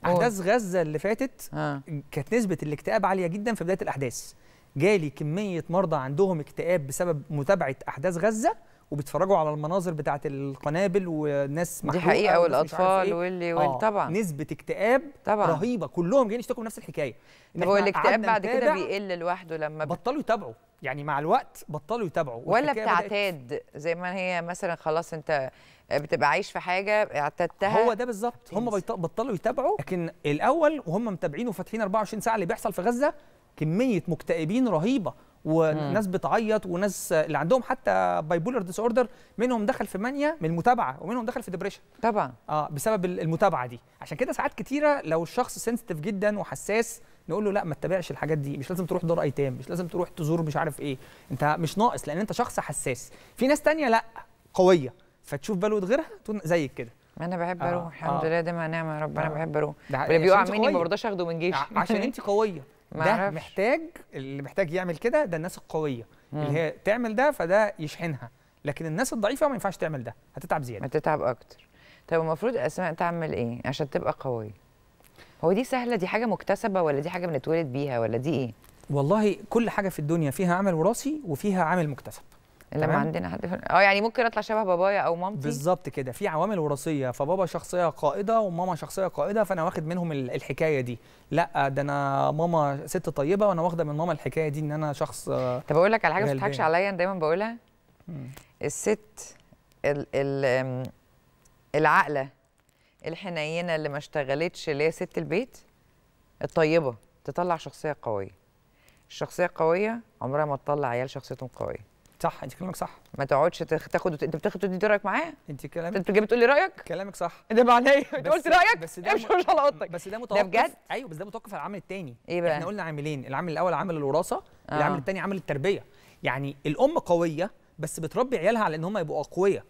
احداث غزه اللي فاتت آه. كانت نسبه الاكتئاب عاليه جدا في بدايه الاحداث جالي كميه مرضى عندهم اكتئاب بسبب متابعه احداث غزه وبيتفرجوا على المناظر بتاعه القنابل والناس محروقه دي حقيقه والاطفال إيه. واللي آه طبعا نسبه اكتئاب طبعا رهيبه كلهم جايين يشتكوا نفس الحكايه هو الاكتئاب بعد كده بيقل لوحده لما بطلوا يتابعوا يعني مع الوقت بطلوا يتابعوا ولا بتعتاد زي ما هي مثلا خلاص انت بتبقى عايش في حاجه اعتدتها هو ده بالظبط هم بطلوا يتابعوا لكن الاول وهم متابعين وفاتحين 24 ساعه اللي بيحصل في غزه كميه مكتئبين رهيبه وناس بتعيط وناس اللي عندهم حتى بايبولر ديس اوردر منهم دخل في مانيا من المتابعه ومنهم دخل في ديبريشن طبعا اه بسبب المتابعه دي عشان كده ساعات كتيره لو الشخص سنسيتيف جدا وحساس نقول له لا ما تتابعش الحاجات دي مش لازم تروح دار ايتام مش لازم تروح تزور مش عارف ايه انت مش ناقص لان انت شخص حساس في ناس تانية لا قويه فتشوف بلوه غيرها زيك كده انا بحب آه، اروح آه. الحمد لله ما نعمه يا رب انا آه. بحب اروح اللي بيقع مني ما برضاش اخده من جيش عشان انت قويه ده محتاج اللي محتاج يعمل كده ده الناس القويه مم. اللي هي تعمل ده فده يشحنها لكن الناس الضعيفه ما ينفعش تعمل ده هتتعب زياده هتتعب اكتر طب المفروض اسماء تعمل ايه عشان تبقى قويه هو دي سهله دي حاجه مكتسبه ولا دي حاجه بنتولد بيها ولا دي ايه والله كل حاجه في الدنيا فيها عامل وراثي وفيها عامل مكتسب لما عندنا حد اه يعني ممكن اطلع شبه بابايا او مامتي بالظبط كده في عوامل وراثيه فبابا شخصيه قائده وماما شخصيه قائده فانا واخد منهم الحكايه دي لا ده انا ماما ست طيبه وانا واخده من ماما الحكايه دي ان انا شخص طب اقول لك على حاجه ما تضحكش عليا انا دايما بقولها الست العاقله الحنينه اللي ما اشتغلتش اللي هي ست البيت الطيبه تطلع شخصيه قويه الشخصيه القويه عمرها ما تطلع عيال شخصيتهم قويه صح انت كلامك صح ما تقعدش تاخد انت بتاخد تدي رايك معاه انت كلامك انت جاي بتقولي رايك كلامك صح ده معناه ايه انت قلت رايك بس ده ايه، مش على اوضتك بس ده متوقف ده بجد ايوه بس ده متوقف على العامل الثاني ايه يعني بقى احنا قلنا عاملين العامل الاول عامل الوراثه آه. العامل الثاني عامل التربيه يعني الام قويه بس بتربي عيالها على ان هم يبقوا اقوياء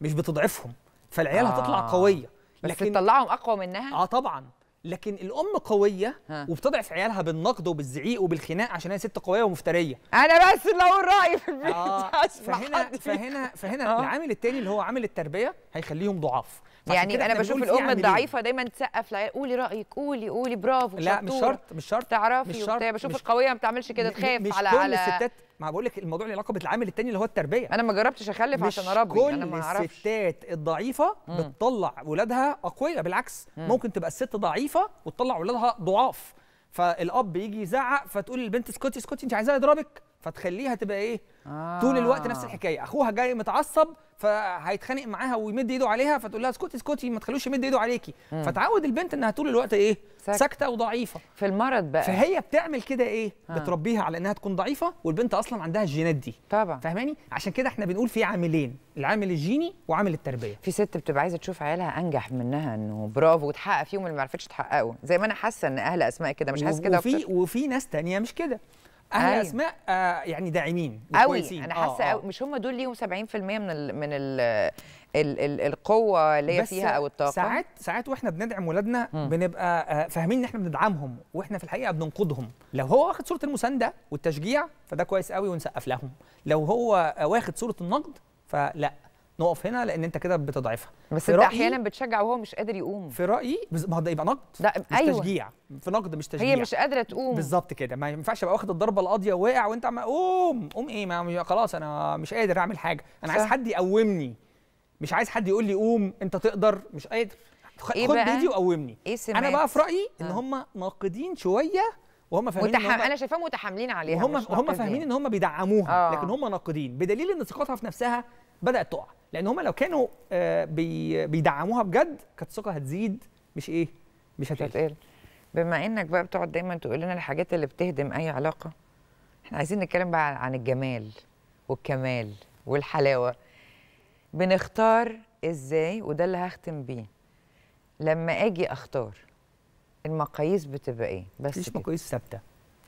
مش بتضعفهم فالعيال آه. هتطلع قويه لكن بس تطلعهم اقوى منها اه طبعا لكن الام قويه وبتضعف عيالها بالنقد وبالزعيق وبالخناق عشان هي ست قويه ومفتريه انا بس اللي اقول رايي في البيت آه. فهنا فهنا فهنا آه. العامل الثاني اللي هو عامل التربيه هيخليهم ضعاف يعني انا بشوف الام الضعيفه دايما تسقف لها قولي رايك قولي قولي برافو لا مش شرط مش شرط تعرفي مش شرط بشوف مش القويه ما بتعملش كده تخاف مش على كل على الستات ما بقول لك الموضوع له علاقه بالعامل الثاني اللي هو التربيه انا ما جربتش اخلف عشان اربي كل انا ما اعرفش الستات الضعيفه م. بتطلع ولادها اقوياء بالعكس م. ممكن تبقى الست ضعيفه وتطلع ولادها ضعاف فالاب يجي يزعق فتقول للبنت اسكتي اسكتي انت عايزاها يضربك فتخليها تبقى ايه آه. طول الوقت نفس الحكايه اخوها جاي متعصب فهيتخانق معاها ويمد ايده عليها فتقول لها اسكتي اسكتي ما تخلوش يمد ايده عليكي مم. فتعود البنت انها طول الوقت ايه ساكته وضعيفه في المرض بقى فهي بتعمل كده ايه بتربيها على انها تكون ضعيفه والبنت اصلا عندها الجينات دي طبعا فاهماني عشان كده احنا بنقول في عاملين العامل الجيني وعامل التربيه في ست بتبقى عايزه تشوف عيالها انجح منها انه برافو وتحقق فيهم اللي ما عرفتش تحققه زي ما انا حاسه ان اهل اسماء كده مش حاسه كده وفي وفي ناس تانية مش كده اهل أيوة. اسماء آه يعني داعمين قوي انا آه، حاسه آه مش هم دول ليهم 70% من الـ من الـ الـ الـ القوه اللي هي فيها او الطاقه ساعات ساعات واحنا بندعم ولادنا بنبقى آه، فاهمين ان احنا بندعمهم واحنا في الحقيقه بننقدهم لو هو واخد صوره المسانده والتشجيع فده كويس قوي ونسقف لهم لو هو آه، واخد صوره النقد فلا نقف هنا لان انت كده بتضعفها بس انت احيانا بتشجع وهو مش قادر يقوم في رايي ما ده يبقى نقد ايوه مش أيوة. تشجيع في نقد مش تشجيع هي مش قادره تقوم بالظبط كده ما ينفعش ابقى واخد الضربه القاضيه واقع وانت عم قوم قوم ايه ما خلاص انا مش قادر اعمل حاجه انا صح. عايز حد يقومني مش عايز حد يقول لي قوم انت تقدر مش قادر إيه خد إيه وقومني إيه انا بقى في رايي ان آه. هم ناقدين شويه وهم فاهمين متحم... انا شايفاهم متحاملين عليها وهم هم فاهمين ان هم بيدعموها آه. لكن هم ناقدين بدليل ان ثقتها في نفسها بدات تقع لان هم لو كانوا آه بي... بيدعموها بجد كانت الثقه هتزيد مش ايه مش هتقل بما انك بقى بتقعد دايما تقول لنا الحاجات اللي بتهدم اي علاقه احنا عايزين نتكلم بقى عن الجمال والكمال والحلاوه بنختار ازاي وده اللي هختم بيه لما اجي اختار المقاييس بتبقى ايه بس مفيش مقاييس ثابته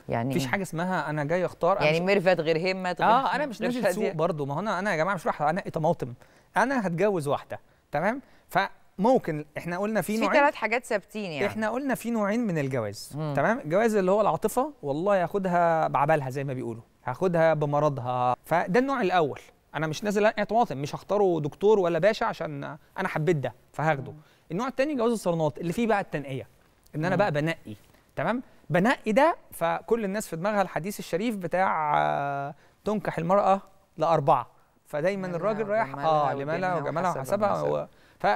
يعني مفيش حاجه اسمها انا جاي اختار يعني ميرفت غير همت آه، غير اه انا مش نازل السوق إيه. برضه ما هو انا انا يا جماعه مش رايح انقي طماطم انا هتجوز واحده تمام فممكن احنا قلنا في نوعين في ثلاث حاجات ثابتين يعني احنا قلنا في نوعين من الجواز مم. تمام الجواز اللي هو العاطفه والله هاخدها بعبالها زي ما بيقولوا هاخدها بمرضها فده النوع الاول انا مش نازل انقي طماطم مش هختاره دكتور ولا باشا عشان انا حبيت ده فهاخده النوع الثاني جواز الصالونات اللي فيه بقى التنقيه ان انا بقى بنقي تمام بنقي ده فكل الناس في دماغها الحديث الشريف بتاع آه، تنكح المراه لاربعه فدايما الراجل رايح اه لمالها وجمالها وحسبها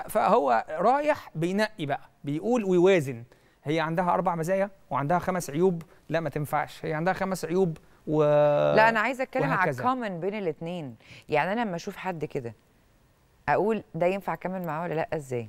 فهو رايح بينقي بقى بيقول ويوازن هي عندها اربع مزايا وعندها خمس عيوب لا ما تنفعش هي عندها خمس عيوب و لا انا عايزه اتكلم على الكومن بين الاثنين يعني انا لما اشوف حد كده اقول ده ينفع اكمل معاه ولا لا ازاي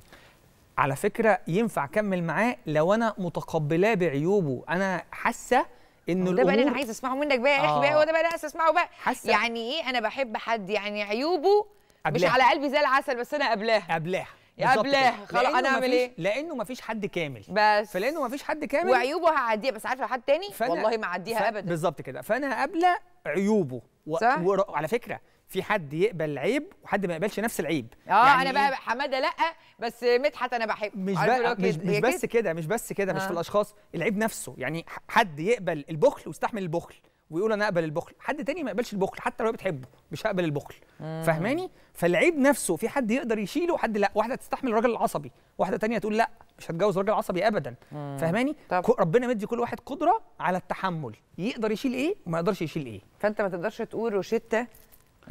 على فكره ينفع اكمل معاه لو انا متقبلاه بعيوبه انا حاسه انه آه. ده بقى اللي انا عايز اسمعه منك بقى يا اخي بقى بقى ده بقى انا اسمعه بقى حاسة يعني ايه انا بحب حد يعني عيوبه أبلاح. مش على قلبي زي العسل بس انا قبلاها قبلاها يا قبلاها خلاص انا اعمل ايه لانه مفيش حد كامل بس فلانه مفيش حد كامل وعيوبه هعديها بس عارفه حد تاني والله ما اعديها ابدا بالظبط كده فانا قابله عيوبه و... صح؟ وعلى فكره في حد يقبل العيب وحد ما يقبلش نفس العيب اه يعني انا بقى إيه؟ حماده لا بس مدحت انا بحبه مش بقى مش, مش بس كده مش بس كده مش في آه. الاشخاص العيب نفسه يعني حد يقبل البخل ويستحمل البخل ويقول انا اقبل البخل حد تاني ما يقبلش البخل حتى لو بتحبه مش هقبل البخل فاهماني فالعيب نفسه في حد يقدر يشيله وحد لا واحده تستحمل الراجل العصبي واحده تانية تقول لا مش هتجوز راجل عصبي ابدا فاهماني ربنا مدي كل واحد قدره على التحمل يقدر يشيل ايه وما يقدرش يشيل ايه فانت ما تقدرش تقول روشته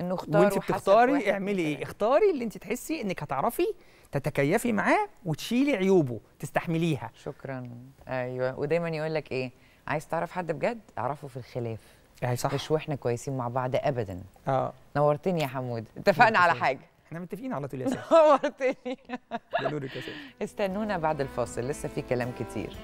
انه اختاري وانت بتختاري اعملي ايه اختاري اللي انت تحسي انك هتعرفي تتكيفي معاه وتشيلي عيوبه تستحمليها شكرا ايوه ودايما يقول لك ايه عايز تعرف حد بجد اعرفه في الخلاف اي صح مش واحنا كويسين مع بعض ابدا اه نورتني يا حمود اتفقنا على حاجه احنا متفقين على طول يا سيدي نورتني استنونا بعد الفاصل لسه في كلام كتير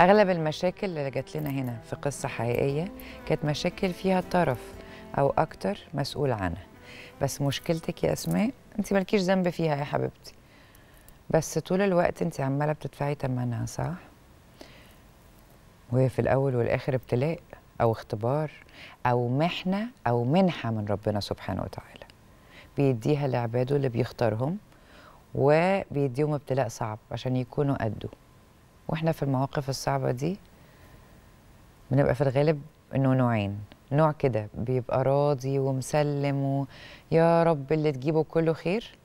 اغلب المشاكل اللي جات لنا هنا في قصه حقيقيه كانت مشاكل فيها طرف او اكتر مسؤول عنها بس مشكلتك يا اسماء انت مالكيش ذنب فيها يا حبيبتي بس طول الوقت انت عماله بتدفعي ثمنها صح وهي في الاول والاخر ابتلاء او اختبار او محنه او منحه من ربنا سبحانه وتعالى بيديها لعباده اللي بيختارهم وبيديهم ابتلاء صعب عشان يكونوا قده واحنا في المواقف الصعبه دي بنبقى في الغالب انه نوعين نوع كده بيبقى راضي ومسلم ويا رب اللي تجيبه كله خير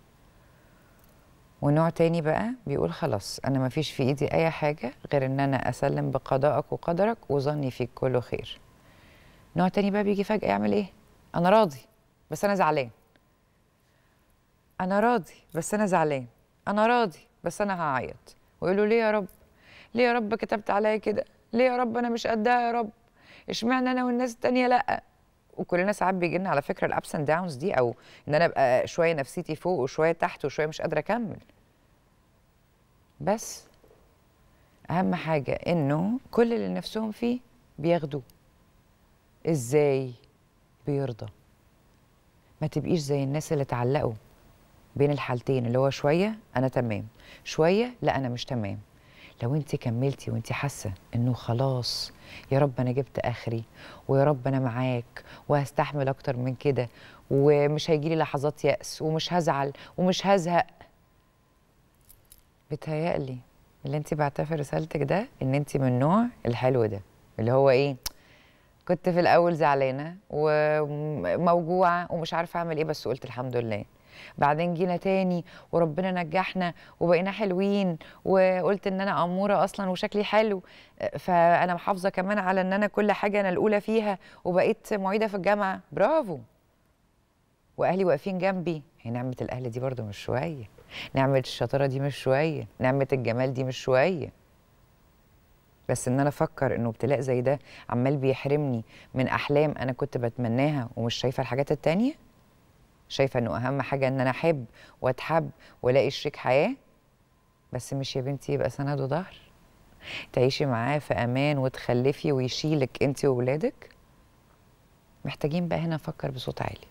ونوع تاني بقى بيقول خلاص انا ما فيش في ايدي اي حاجه غير ان انا اسلم بقضائك وقدرك وظني فيك كله خير نوع تاني بقى بيجي فجاه يعمل ايه انا راضي بس انا زعلان انا راضي بس انا زعلان انا راضي بس انا هعيط ويقولوا ليه يا رب ليه يا رب كتبت عليا كده ليه يا رب انا مش قدها يا رب اشمعنى انا والناس التانية لا وكلنا ساعات بيجي لنا على فكره الابس اند داونز دي او ان انا ابقى شويه نفسيتي فوق وشويه تحت وشويه مش قادره اكمل بس اهم حاجه انه كل اللي نفسهم فيه بياخدوه ازاي بيرضى ما تبقيش زي الناس اللي اتعلقوا بين الحالتين اللي هو شويه انا تمام شويه لا انا مش تمام لو انت كملتي وانت حاسه انه خلاص يا رب انا جبت اخري ويا رب انا معاك وهستحمل اكتر من كده ومش هيجي لي لحظات يأس ومش هزعل ومش هزهق بتهيألي اللي انت بعتها في رسالتك ده ان انت من النوع الحلو ده اللي هو ايه كنت في الاول زعلانه وموجوعه ومش عارفه اعمل ايه بس قلت الحمد لله بعدين جينا تاني وربنا نجحنا وبقينا حلوين وقلت ان انا اموره اصلا وشكلي حلو فانا محافظه كمان على ان انا كل حاجه انا الاولى فيها وبقيت معيده في الجامعه برافو واهلي واقفين جنبي هي نعمه الاهل دي برضو مش شويه نعمه الشطاره دي مش شويه نعمه الجمال دي مش شويه بس ان انا افكر انه ابتلاء زي ده عمال بيحرمني من احلام انا كنت بتمناها ومش شايفه الحاجات التانيه شايفه انه اهم حاجه ان انا احب واتحب والاقي شريك حياه بس مش يا بنتي يبقى سند وظهر تعيشي معاه في امان وتخلفي ويشيلك انت وولادك محتاجين بقى هنا افكر بصوت عالي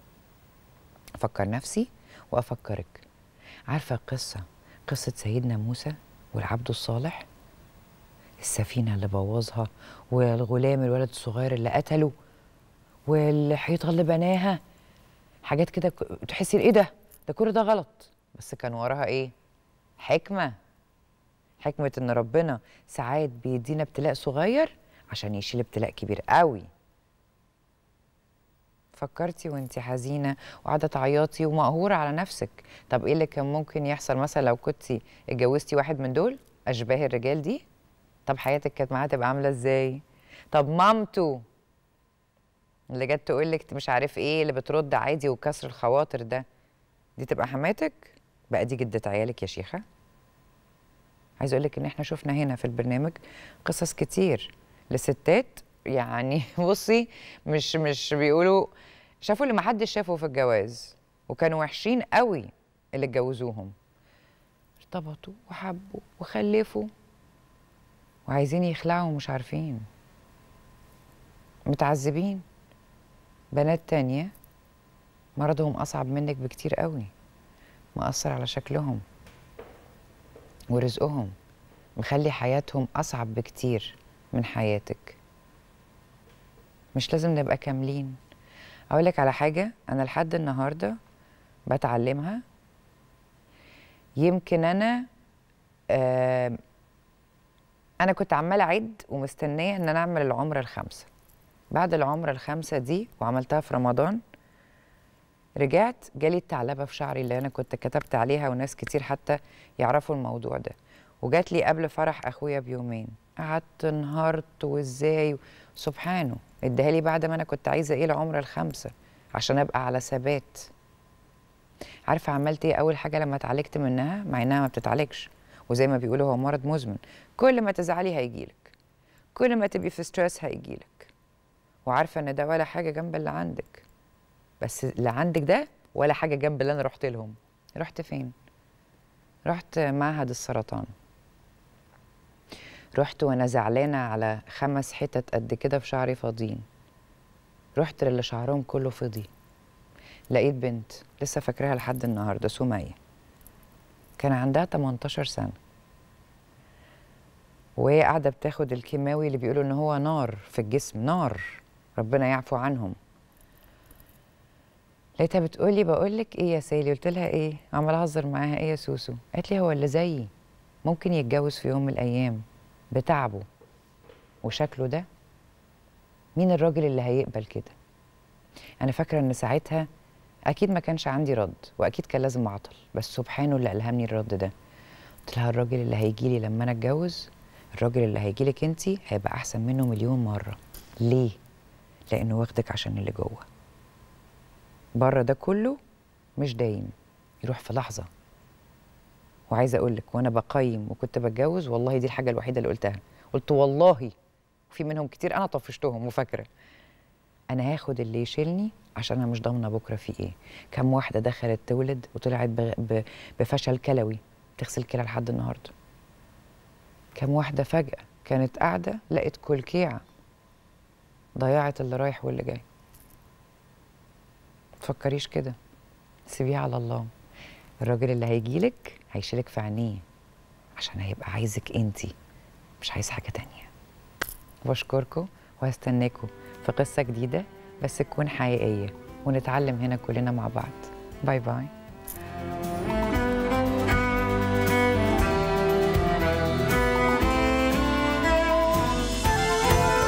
افكر نفسي وافكرك عارفه القصه قصه سيدنا موسى والعبد الصالح السفينه اللي بوظها والغلام الولد الصغير اللي قتله والحيطه اللي بناها حاجات كده تحسي ايه ده ده كل ده غلط بس كان وراها ايه حكمه حكمه ان ربنا ساعات بيدينا ابتلاء صغير عشان يشيل ابتلاء كبير قوي فكرتي وانت حزينه وقاعده تعيطي ومقهوره على نفسك طب ايه اللي كان ممكن يحصل مثلا لو كنت اتجوزتي واحد من دول اشباه الرجال دي طب حياتك كانت معاها تبقى عامله ازاي طب مامته اللي جت تقول لك مش عارف ايه اللي بترد عادي وكسر الخواطر ده دي تبقى حماتك بقى دي جده عيالك يا شيخه عايز اقول لك ان احنا شفنا هنا في البرنامج قصص كتير لستات يعني بصي مش مش بيقولوا شافوا اللي ما حدش شافه في الجواز وكانوا وحشين قوي اللي اتجوزوهم ارتبطوا وحبوا وخلفوا وعايزين يخلعوا ومش عارفين متعذبين بنات تانية مرضهم أصعب منك بكتير قوي مأثر على شكلهم ورزقهم مخلي حياتهم أصعب بكتير من حياتك مش لازم نبقى كاملين أقولك على حاجة أنا لحد النهاردة بتعلمها يمكن أنا آه أنا كنت عمالة أعد ومستنية إن أنا أعمل العمرة الخامسة بعد العمرة الخامسة دي وعملتها في رمضان رجعت جالي الثعلبة في شعري اللي أنا كنت كتبت عليها وناس كتير حتى يعرفوا الموضوع ده وجات لي قبل فرح أخويا بيومين قعدت انهارت وإزاي سبحانه اديها لي بعد ما أنا كنت عايزة إيه العمرة الخامسة عشان أبقى على ثبات عارفة عملت إيه أول حاجة لما اتعالجت منها مع إنها ما بتتعالجش وزي ما بيقولوا هو مرض مزمن كل ما تزعلي هيجيلك كل ما تبقي في ستريس هيجيلك وعارفه ان ده ولا حاجه جنب اللي عندك بس اللي عندك ده ولا حاجه جنب اللي انا رحت لهم رحت فين رحت معهد السرطان رحت وانا زعلانه على خمس حتت قد كده في شعري فاضيين رحت للي شعرهم كله فضي لقيت بنت لسه فاكراها لحد النهارده سميه كان عندها 18 سنه وهي قاعده بتاخد الكيماوي اللي بيقولوا ان هو نار في الجسم نار ربنا يعفو عنهم لقيتها بتقولي بقول لك ايه يا سالي قلت لها ايه عمال اهزر معاها ايه يا سوسو قالت لي هو اللي زيي ممكن يتجوز في يوم من الايام بتعبه وشكله ده مين الراجل اللي هيقبل كده انا فاكره ان ساعتها اكيد ما كانش عندي رد واكيد كان لازم اعطل بس سبحانه اللي الهمني الرد ده قلت لها الراجل اللي هيجي لي لما انا اتجوز الراجل اللي هيجي لك انت هيبقى احسن منه مليون مره ليه لأنه واخدك عشان اللي جوه بره ده كله مش دايم يروح في لحظة وعايزة أقول لك وأنا بقيم وكنت بتجوز والله دي الحاجة الوحيدة اللي قلتها قلت والله في منهم كتير أنا طفشتهم وفاكرة أنا هاخد اللي يشيلني عشان أنا مش ضامنة بكرة في إيه كم واحدة دخلت تولد وطلعت بفشل كلوي تغسل كلى لحد النهاردة كم واحدة فجأة كانت قاعدة لقت كل كيعه ضيعت اللي رايح واللي جاي تفكريش كده سيبيه على الله الراجل اللي هيجيلك هيشيلك في عينيه عشان هيبقى عايزك انتي مش عايز حاجه تانية بشكركم وهستناكم في قصه جديده بس تكون حقيقيه ونتعلم هنا كلنا مع بعض باي باي